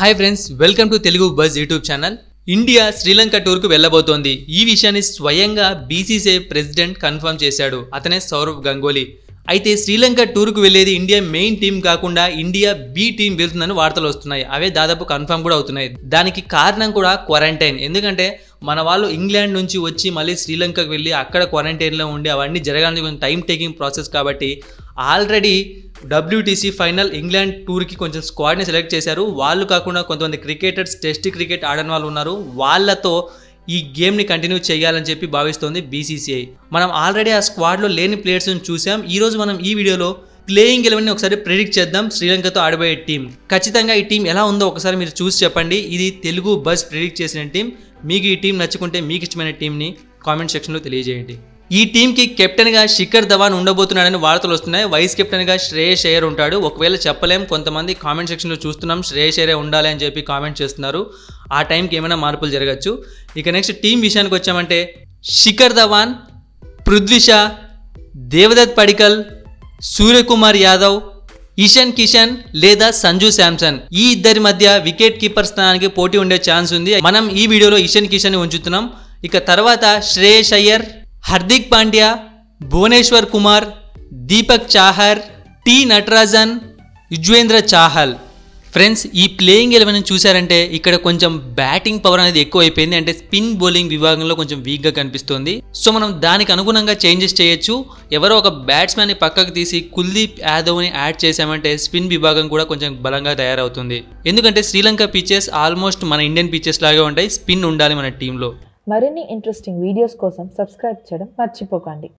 hi friends welcome to Telugu buzz YouTube channel India Sri Lanka టూర్కు వెళ్ళబోతోంది ఈ విషయాన్ని స్వయంగా బీసీసీఐ ప్రెసిడెంట్ కన్ఫర్మ్ చేశాడు అతనే సౌరవ్ గంగోలీ అయితే శ్రీలంక టూర్కు వెళ్ళేది ఇండియా మెయిన్ టీం కాకుండా ఇండియా బి టీం వెళ్తుందని వార్తలు వస్తున్నాయి అవే దాదాపు కన్ఫర్మ్ కూడా అవుతున్నాయి దానికి కారణం కూడా క్వారంటైన్ ఎందుకంటే మన వాళ్ళు ఇంగ్లాండ్ నుంచి వచ్చి మళ్ళీ శ్రీలంకకు వెళ్ళి అక్కడ క్వారంటైన్లో ఉండి అవన్నీ జరగాలని కొంచెం టైం టేకింగ్ ప్రాసెస్ కాబట్టి ఆల్రెడీ డబ్ల్యూటీసీ ఫైనల్ ఇంగ్లాండ్ టూర్కి కొంచెం స్క్వాడ్ని సెలెక్ట్ చేశారు వాళ్ళు కాకుండా కొంతమంది క్రికెటర్స్ టెస్ట్ క్రికెట్ ఆడని వాళ్ళు ఉన్నారు వాళ్ళతో ఈ గేమ్ని కంటిన్యూ చేయాలని చెప్పి భావిస్తోంది బీసీసీఐ మనం ఆల్రెడీ ఆ స్క్వాడ్లో లేని ప్లేయర్స్ని చూసాం ఈరోజు మనం ఈ వీడియోలో ప్లేయింగ్ ఎలెవెన్ని ఒకసారి ప్రిడిక్ట్ చేద్దాం శ్రీలంకతో ఆడబోయే టీం ఖచ్చితంగా ఈ టీం ఎలా ఉందో ఒకసారి మీరు చూసి చెప్పండి ఇది తెలుగు బస్ ప్రిడిక్ట్ చేసిన టీం మీకు ఈ టీం నచ్చుకుంటే మీకు ఇష్టమైన టీంని కామెంట్ సెక్షన్లో తెలియజేయండి ఈ టీంకి కెప్టెన్గా శిఖర్ ధవాన్ ఉండబోతున్నాడని వార్తలు వస్తున్నాయి వైస్ కెప్టెన్గా శ్రేయస్ అయ్యర్ ఉంటాడు ఒకవేళ చెప్పలేం కొంతమంది కామెంట్ సెక్షన్లో చూస్తున్నాం శ్రేయస్ అయ్యరే ఉండాలి అని చెప్పి కామెంట్ చేస్తున్నారు ఆ టైంకి ఏమైనా మార్పులు జరగచ్చు ఇక నెక్స్ట్ టీం విషయానికి వచ్చామంటే శిఖర్ ధవాన్ పృథ్విష దేవదత్ పడికల్ సూర్యకుమార్ యాదవ్ ఇషాన్ కిషన్ లేదా సంజు శాంసన్ ఈ ఇద్దరి మధ్య వికెట్ కీపర్ స్థానానికి పోటీ ఉండే ఛాన్స్ ఉంది మనం ఈ వీడియోలో ఇషాన్ కిషన్ ఉంచుతున్నాం ఇక తర్వాత శ్రేయస్ అయ్యర్ హార్దిక్ పాండ్యా భువనేశ్వర్ కుమార్ దీపక్ చాహర్ టి నటరాజన్ యుజ్వేంద్ర చాహల్ ఫ్రెండ్స్ ఈ ప్లేయింగ్ ఎలెవెన్ చూశారంటే ఇక్కడ కొంచెం బ్యాటింగ్ పవర్ అనేది ఎక్కువ అయిపోయింది అంటే స్పిన్ బౌలింగ్ విభాగంలో కొంచెం వీక్గా కనిపిస్తుంది సో మనం దానికి అనుగుణంగా చేంజెస్ చేయొచ్చు ఎవరో ఒక బ్యాట్స్మెన్ని పక్కకు తీసి కుల్దీప్ యాదవ్ని యాడ్ చేశామంటే స్పిన్ విభాగం కూడా కొంచెం బలంగా తయారవుతుంది ఎందుకంటే శ్రీలంక పిచ్చెస్ ఆల్మోస్ట్ మన ఇండియన్ పిచ్చెస్ లాగే ఉంటాయి స్పిన్ ఉండాలి మన టీంలో మరిన్ని ఇంట్రెస్టింగ్ వీడియోస్ కోసం సబ్స్క్రైబ్ చేయడం మర్చిపోకండి